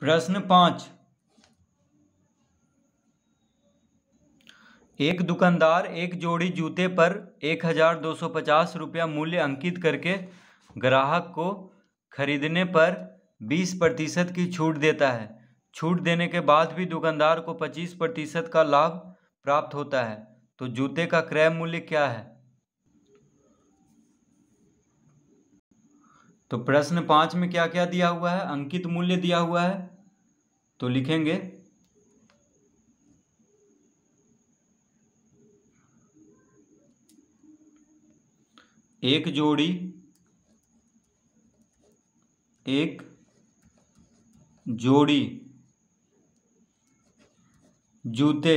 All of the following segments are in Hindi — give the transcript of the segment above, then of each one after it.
प्रश्न पाँच एक दुकानदार एक जोड़ी जूते पर एक हजार दो सौ पचास रुपया मूल्य अंकित करके ग्राहक को खरीदने पर बीस प्रतिशत की छूट देता है छूट देने के बाद भी दुकानदार को पच्चीस प्रतिशत का लाभ प्राप्त होता है तो जूते का क्रय मूल्य क्या है तो प्रश्न पाँच में क्या क्या दिया हुआ है अंकित मूल्य दिया हुआ है तो लिखेंगे एक जोड़ी एक जोड़ी जूते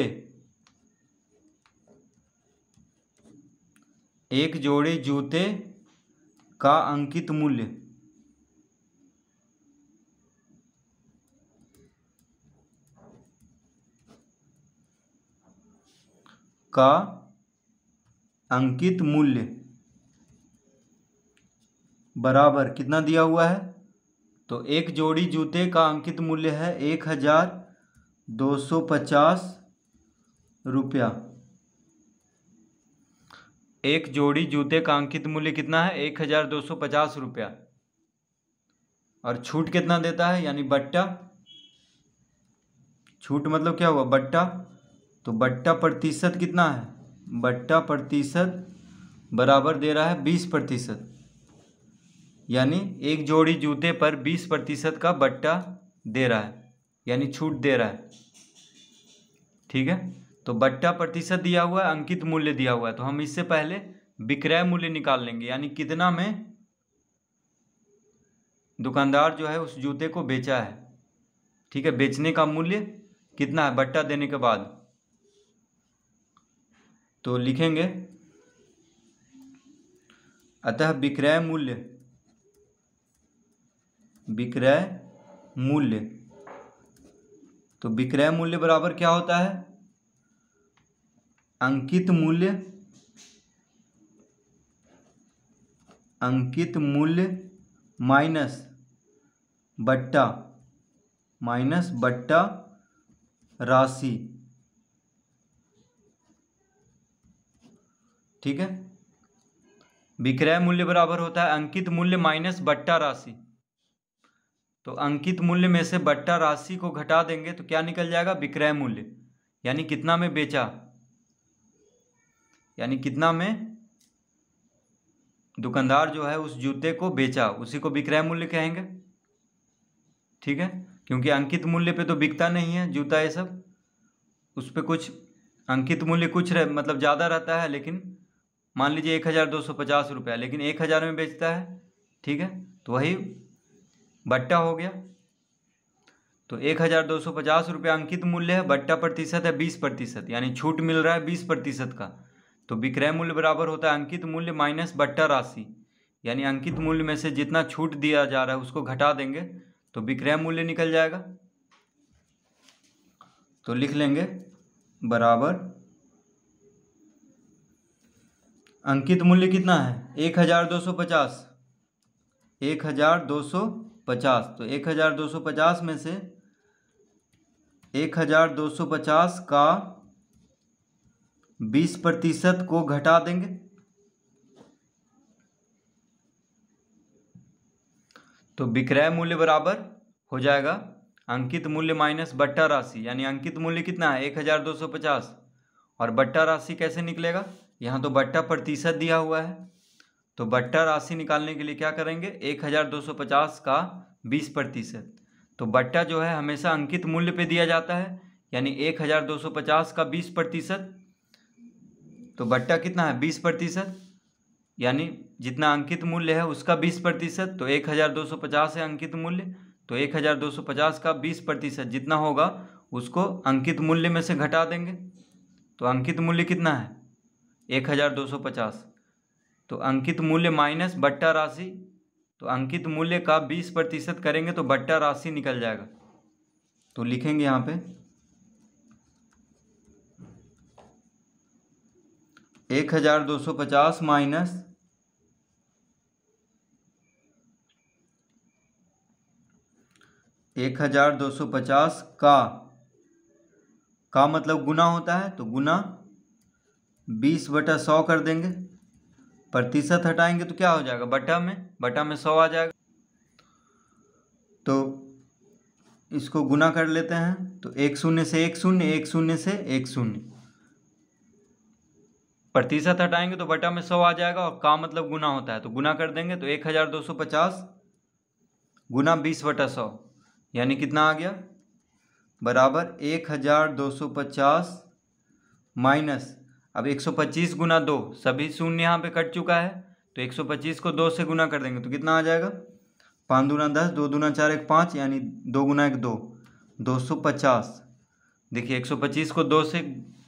एक जोड़े जूते का अंकित मूल्य का अंकित मूल्य बराबर कितना दिया हुआ है तो एक जोड़ी जूते का अंकित मूल्य है एक हज़ार दो सौ पचास रुपया एक जोड़ी जूते का अंकित मूल्य कितना है एक हज़ार दो सौ पचास रुपया और छूट कितना देता है यानी बट्टा छूट मतलब क्या हुआ बट्टा तो बट्टा प्रतिशत कितना है बट्टा प्रतिशत बराबर दे रहा है बीस प्रतिशत यानी एक जोड़ी जूते पर बीस प्रतिशत का बट्टा दे रहा है यानी छूट दे रहा है ठीक है तो बट्टा प्रतिशत दिया हुआ है अंकित मूल्य दिया हुआ है तो हम इससे पहले विक्रय मूल्य निकाल लेंगे यानी कितना में दुकानदार जो है उस जूते को बेचा है ठीक है बेचने का मूल्य कितना है बट्टा देने के बाद तो लिखेंगे अतः विक्रय मूल्य विक्रय मूल्य तो विक्रय मूल्य बराबर क्या होता है अंकित मूल्य अंकित मूल्य माइनस बट्टा माइनस बट्टा राशि ठीक है विक्रय मूल्य बराबर होता है अंकित मूल्य माइनस बट्टा राशि तो अंकित मूल्य में से बट्टा राशि को घटा देंगे तो क्या निकल जाएगा विक्रय मूल्य यानी कितना में बेचा यानी कितना में दुकानदार जो है उस जूते को बेचा उसी को विक्रय मूल्य कहेंगे ठीक है क्योंकि अंकित मूल्य पे तो बिकता नहीं है जूता ये सब उस पर कुछ अंकित मूल्य कुछ रह, मतलब ज़्यादा रहता है लेकिन मान लीजिए एक हज़ार दो सौ पचास रुपया लेकिन एक हज़ार में बेचता है ठीक है तो वही बट्टा हो गया तो एक हज़ार दो सौ पचास रुपया अंकित मूल्य है बट्टा प्रतिशत है बीस प्रतिशत यानी छूट मिल रहा है बीस प्रतिशत का तो विक्रय मूल्य बराबर होता है अंकित मूल्य माइनस बट्टा राशि यानी अंकित मूल्य में से जितना छूट दिया जा रहा है उसको घटा देंगे तो विक्रय मूल्य निकल जाएगा तो लिख लेंगे बराबर अंकित मूल्य कितना है एक हज़ार दो सौ पचास एक हज़ार दो सौ पचास तो एक हज़ार दो सौ पचास में से एक हज़ार दो सौ पचास का बीस प्रतिशत को घटा देंगे तो विक्रय मूल्य बराबर हो जाएगा अंकित मूल्य माइनस बट्टा राशि यानी अंकित मूल्य कितना है एक हज़ार दो सौ पचास और बट्टा राशि कैसे निकलेगा यहाँ तो बट्टा प्रतिशत दिया हुआ है तो बट्टा राशि निकालने के लिए क्या करेंगे एक हज़ार दो सौ पचास का बीस प्रतिशत तो बट्टा जो है हमेशा अंकित मूल्य पे दिया जाता है यानी एक हज़ार दो सौ पचास का बीस प्रतिशत तो बट्टा कितना है बीस प्रतिशत यानी जितना अंकित मूल्य है उसका बीस प्रतिशत तो एक हज़ार दो सौ पचास है अंकित मूल्य तो एक हज़ार दो सौ पचास का बीस प्रतिशत जितना होगा उसको अंकित मूल्य में से घटा देंगे तो अंकित मूल्य कितना है एक हज़ार दो सौ पचास तो अंकित मूल्य माइनस बट्टा राशि तो अंकित मूल्य का बीस प्रतिशत करेंगे तो बट्टा राशि निकल जाएगा तो लिखेंगे यहाँ पे एक हज़ार दो सौ पचास माइनस एक हज़ार दो सौ पचास का का मतलब गुना होता है तो गुना बीस बटा सौ कर देंगे प्रतिशत हटाएंगे तो क्या हो जाएगा बटा में बटा में सौ आ जाएगा तो इसको गुना कर लेते हैं तो एक शून्य से एक शून्य एक शून्य से एक शून्य प्रतिशत हटाएंगे तो बटा में सौ आ जाएगा और का मतलब गुना होता है तो गुना कर देंगे तो एक हज़ार दो सौ पचास गुना बीस बटा सौ यानी कितना आ गया बराबर एक हज़ार दो सौ पचास माइनस अब 125 गुना दो सभी शून्य यहाँ पे कट चुका है तो 125 को दो से गुना कर देंगे तो कितना आ जाएगा पाँच दूना दस दो दूना चार एक पाँच यानी दो गुना एक दो दो सौ पचास देखिए एक सौ पच्चीस को दो से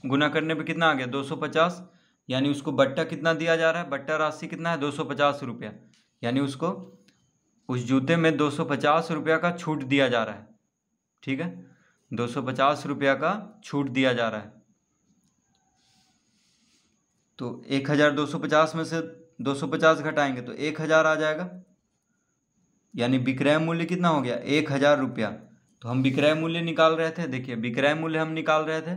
गुना करने पे कितना आ गया दो सौ पचास यानी उसको बट्टा कितना दिया जा रहा है बट्टा राशि कितना है दो सौ पचास रुपया यानी उसको उस जूते में दो सौ पचास रुपया का छूट दिया जा रहा है ठीक है दो सौ पचास रुपया का छूट दिया जा रहा है तो एक हज़ार दो सौ पचास में से दो सौ पचास घटाएंगे तो एक हज़ार आ जाएगा यानी विक्रय मूल्य कितना हो गया एक हज़ार रुपया तो हम विक्रय मूल्य निकाल रहे थे देखिए विक्रय मूल्य हम निकाल रहे थे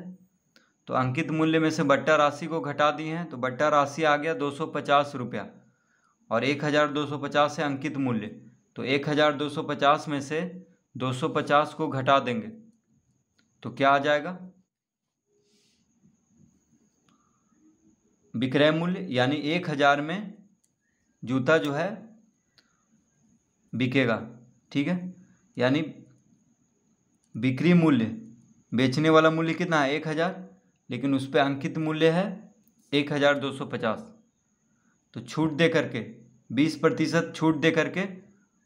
तो अंकित मूल्य में से बट्टा राशि को घटा दिए हैं तो बट्टा राशि आ गया दो सौ पचास रुपया और एक हज़ार दो सौ पचास है अंकित मूल्य तो एक हज़ार दो सौ पचास में से दो सौ पचास को घटा देंगे तो क्या आ जाएगा विक्रय मूल्य यानी एक हज़ार में जूता जो है बिकेगा ठीक है यानी बिक्री मूल्य बेचने वाला मूल्य कितना है एक हज़ार लेकिन उस पर अंकित मूल्य है एक हज़ार दो सौ पचास तो छूट दे करके बीस प्रतिशत छूट दे करके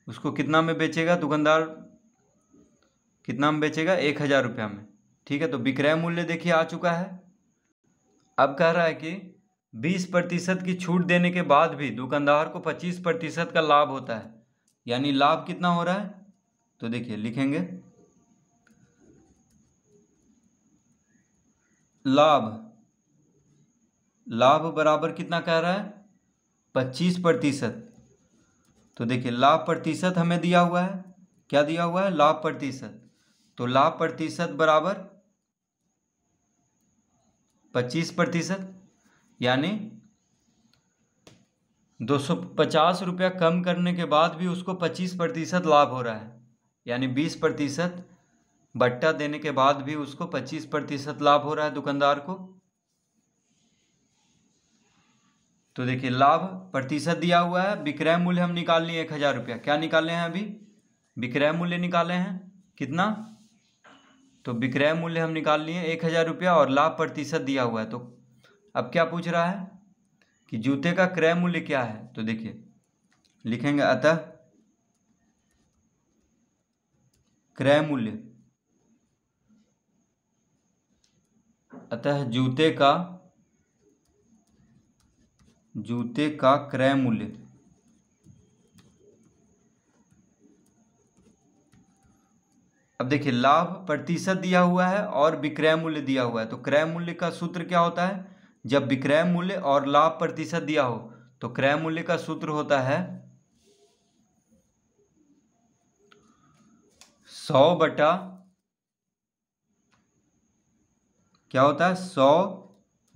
उसको कितना में बेचेगा दुकानदार कितना में बेचेगा एक हज़ार रुपया में ठीक है तो विक्रय मूल्य देखिए आ चुका है अब कह रहा है कि 20 प्रतिशत की छूट देने के बाद भी दुकानदार को 25 प्रतिशत का लाभ होता है यानी लाभ कितना हो रहा है तो देखिए लिखेंगे लाभ लाभ बराबर कितना कह रहा है 25 प्रतिशत तो देखिए लाभ प्रतिशत हमें दिया हुआ है क्या दिया हुआ है लाभ प्रतिशत तो लाभ प्रतिशत बराबर 25 प्रतिशत यानी दो सौ पचास रुपया कम करने के बाद भी उसको पच्चीस प्रतिशत लाभ हो रहा है यानी बीस प्रतिशत बट्टा देने के बाद भी उसको पच्चीस प्रतिशत लाभ हो रहा है दुकानदार को तो देखिए लाभ प्रतिशत दिया हुआ है विक्रय मूल्य हम निकाल लिए एक हज़ार रुपया क्या निकाले हैं अभी विक्रय मूल्य निकाले हैं कितना तो विक्रय मूल्य हम निकाल लिए एक हज़ार रुपया और लाभ प्रतिशत दिया हुआ है तो अब क्या पूछ रहा है कि जूते का क्रय मूल्य क्या है तो देखिए लिखेंगे अतः क्रय मूल्य अतः जूते का जूते का क्रय मूल्य अब देखिए लाभ प्रतिशत दिया हुआ है और विक्रय मूल्य दिया हुआ है तो क्रय मूल्य का सूत्र क्या होता है जब विक्रय मूल्य और लाभ प्रतिशत दिया हो तो क्रय मूल्य का सूत्र होता है सौ बटा क्या होता है सौ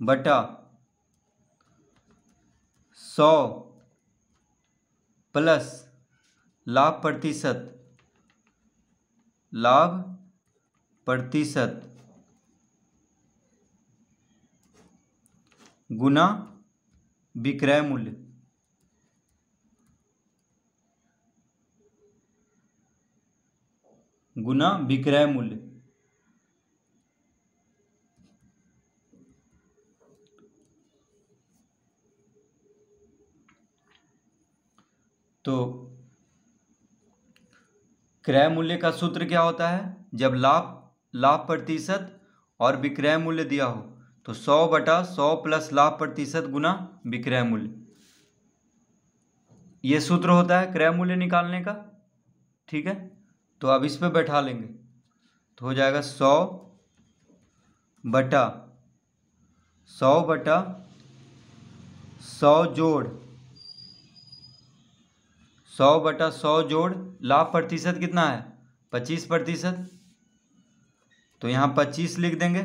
बटा सौ प्लस लाभ प्रतिशत लाभ प्रतिशत गुना विक्रय मूल्य गुना विक्रय मूल्य तो क्रय मूल्य का सूत्र क्या होता है जब लाभ लाभ प्रतिशत और विक्रय मूल्य दिया हो तो सौ बटा सौ प्लस लाभ प्रतिशत गुना विक्रय मूल्य ये सूत्र होता है क्रय मूल्य निकालने का ठीक है तो अब इस पर बैठा लेंगे तो हो जाएगा सौ बटा सौ बटा सौ जोड़ सौ बटा सौ जोड़ लाभ प्रतिशत कितना है पच्चीस प्रतिशत तो यहाँ पच्चीस लिख देंगे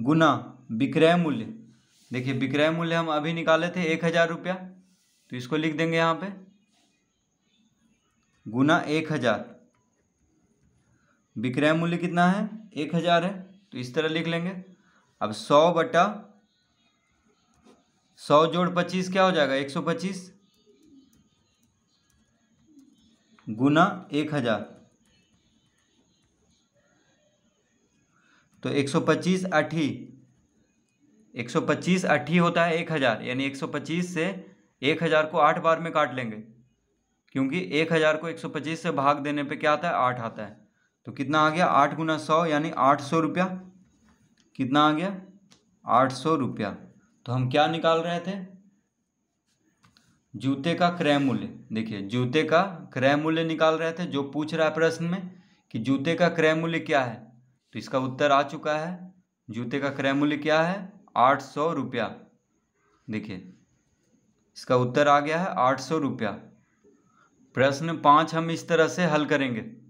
गुना विक्रय मूल्य देखिए विक्रय मूल्य हम अभी निकाले थे एक हज़ार रुपया तो इसको लिख देंगे यहाँ पे गुना एक हज़ार विक्रय मूल्य कितना है एक हज़ार है तो इस तरह लिख लेंगे अब सौ बटा सौ जोड़ पच्चीस क्या हो जाएगा एक सौ पच्चीस गुना एक हज़ार तो 125 अठी 125 अठी होता है 1000 यानी 125 से 1000 को आठ बार में काट लेंगे क्योंकि 1000 को 125 से भाग देने पे क्या आता है आठ आता है तो कितना आ गया आठ गुना सौ यानी आठ सौ रुपया कितना आ गया आठ सौ रुपया तो हम क्या निकाल रहे थे जूते का क्रय मूल्य देखिए जूते का क्रय मूल्य निकाल रहे थे जो पूछ रहा है प्रश्न में कि जूते का क्रय मूल्य क्या है तो इसका उत्तर आ चुका है जूते का क्रय मूल्य क्या है आठ सौ रुपया देखिए इसका उत्तर आ गया है आठ सौ रुपया प्रश्न पाँच हम इस तरह से हल करेंगे